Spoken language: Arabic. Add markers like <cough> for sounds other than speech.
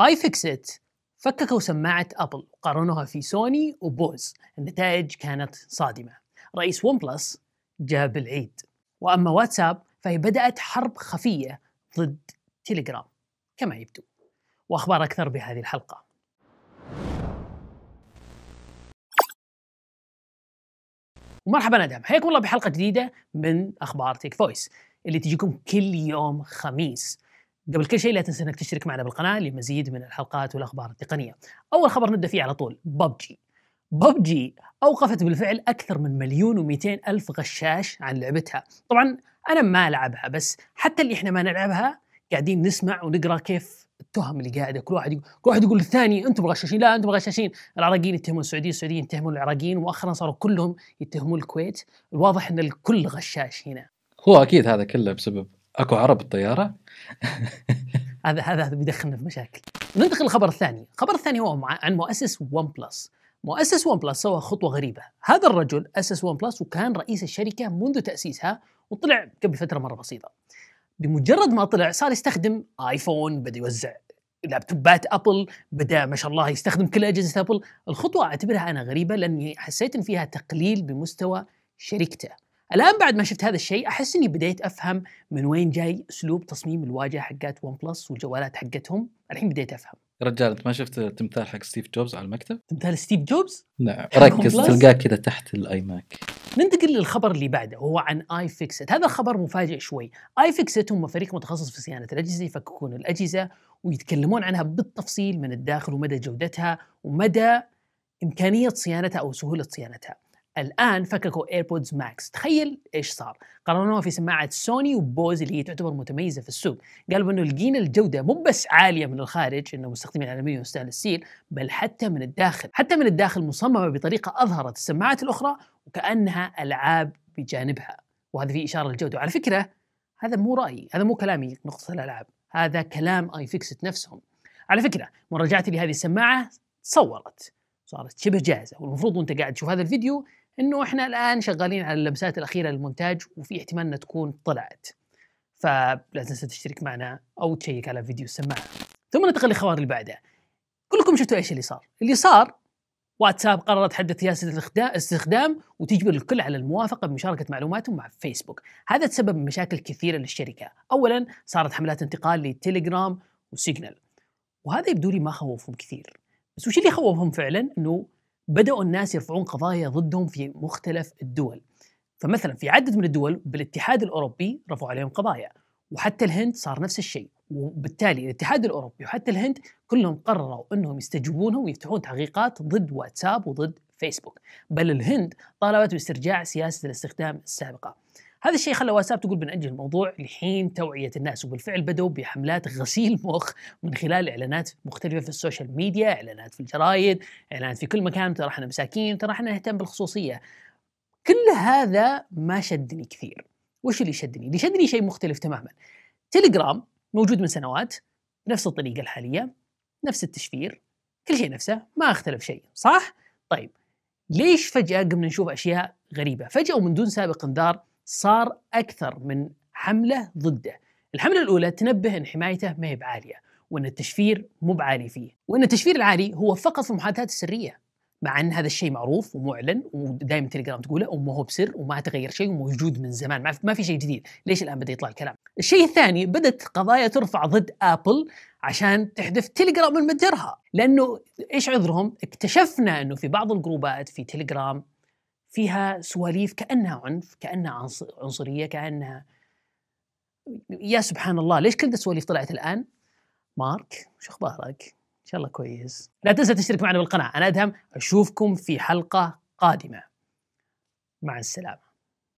اي فيكسيت فككوا سماعة أبل وقارنوها في سوني وبوز النتائج كانت صادمة رئيس ون بلس جاب العيد وأما واتساب فهي بدأت حرب خفية ضد تيليجرام كما يبدو وأخبار أكثر بهذه الحلقة ومرحبا ادم حياكم الله بحلقه جديده من اخبار تيك فويس اللي تجيكم كل يوم خميس قبل كل شيء لا تنسى انك تشترك معنا بالقناه لمزيد من الحلقات والاخبار التقنيه. اول خبر نبدا فيه على طول ببجي. ببجي اوقفت بالفعل اكثر من مليون و200 الف غشاش عن لعبتها. طبعا انا ما العبها بس حتى اللي احنا ما نلعبها قاعدين نسمع ونقرا كيف التهم اللي قاعده كل واحد يقول كل واحد يقول للثاني انتم غشاشين لا انتم غشاشين العراقيين يتهمون السعوديين السعوديين يتهمون العراقيين مؤخرا صاروا كلهم يتهمون الكويت الواضح ان الكل غشاش هنا هو اكيد هذا كله بسبب اكو عرب الطياره هذا <laughs> هذا هذا بيدخلنا في مشاكل ننتقل للخبر الثاني الخبر الثاني هو عن مؤسس ون بلس مؤسس ون بلس سوى خطوة غريبة هذا الرجل أسس ون بلس وكان رئيس الشركة منذ تأسيسها وطلع قبل فترة مرة بسيطة بمجرد ما طلع صار يستخدم آيفون بدأ يوزع لابتوبات ابل بدا ما شاء الله يستخدم كل اجهزه ابل الخطوه اعتبرها انا غريبه لاني حسيت ان فيها تقليل بمستوى شركته الان بعد ما شفت هذا الشيء احس اني بديت افهم من وين جاي اسلوب تصميم الواجهه حقت ون بلس والجوالات حقتهم الحين بديت افهم رجال انت ما شفت التمثال حق ستيف جوبز على المكتب؟ تمثال ستيف جوبز؟ نعم ركز تلقاه كذا تحت الاي ماك ننتقل للخبر اللي بعده وهو عن اي فيكسيت هذا الخبر مفاجئ شوي اي فيكسيت هم فريق متخصص في صيانه الاجهزه يفككون الاجهزه ويتكلمون عنها بالتفصيل من الداخل ومدى جودتها ومدى امكانيه صيانتها او سهوله صيانتها الان فككوا ايربودز ماكس تخيل ايش صار قارنوها في سماعه سوني وبوز اللي هي تعتبر متميزه في السوق قالوا انه لقينا الجوده مو بس عاليه من الخارج انه مستخدمين الالمنيوم يستاهل السيل بل حتى من الداخل حتى من الداخل مصممه بطريقه اظهرت السماعات الاخرى وكانها العاب بجانبها وهذا في اشاره للجوده وعلى فكره هذا مو رايي هذا مو كلامي نقطه الالعاب هذا كلام اي فيكسد نفسهم على فكره مراجعتي لهذه السماعه تصورت صارت شبه جاهزه والمفروض وانت قاعد تشوف هذا الفيديو انه احنا الان شغالين على اللمسات الاخيره للمونتاج وفي احتمال انها تكون طلعت فلا تنسى تشترك معنا او تشيك على فيديو السماعه ثم ننتقل للخبر اللي بعده كلكم شفتوا ايش اللي صار اللي صار واتساب قررت تحدد سياسه الاستخدام وتجبر الكل على الموافقه بمشاركه معلوماتهم مع فيسبوك هذا تسبب مشاكل كثيره للشركه اولا صارت حملات انتقال لتليجرام وسيجنال وهذا يبدو لي ما خوفهم كثير بس وش اللي خوفهم فعلا انه بدأوا الناس يرفعون قضايا ضدهم في مختلف الدول فمثلا في عدد من الدول بالاتحاد الأوروبي رفعوا عليهم قضايا وحتى الهند صار نفس الشيء وبالتالي الاتحاد الأوروبي وحتى الهند كلهم قرروا أنهم يستجوبونهم ويفتحون تحقيقات ضد واتساب وضد فيسبوك بل الهند طالبت باسترجاع سياسة الاستخدام السابقة هذا الشيء خلى واتساب تقول بنأجل الموضوع لحين توعية الناس وبالفعل بدأوا بحملات غسيل مخ من خلال إعلانات مختلفة في السوشيال ميديا إعلانات في الجرايد إعلانات في كل مكان ترى احنا مساكين ترى احنا نهتم بالخصوصية كل هذا ما شدني كثير وش اللي شدني؟ اللي شدني شيء مختلف تماما تليجرام موجود من سنوات نفس الطريقة الحالية نفس التشفير كل شيء نفسه ما اختلف شيء صح؟ طيب ليش فجأة قمنا نشوف أشياء غريبة فجأة ومن دون سابق انذار صار أكثر من حملة ضده الحملة الأولى تنبه أن حمايته ما هي بعالية وأن التشفير مو بعالي فيه وأن التشفير العالي هو فقط في المحادثات السرية مع أن هذا الشيء معروف ومعلن ودائما تليجرام تقوله وما هو بسر وما تغير شيء وموجود من زمان ما في شيء جديد ليش الآن بدأ يطلع الكلام الشيء الثاني بدأت قضايا ترفع ضد آبل عشان تحذف تليجرام من متجرها لأنه إيش عذرهم اكتشفنا أنه في بعض الجروبات في تليجرام فيها سواليف كانها عنف كانها عنصريه كانها يا سبحان الله ليش كل السواليف طلعت الان مارك شو اخبارك ان شاء الله كويس لا تنسى تشترك معنا بالقناه انا ادهم اشوفكم في حلقه قادمه مع السلامه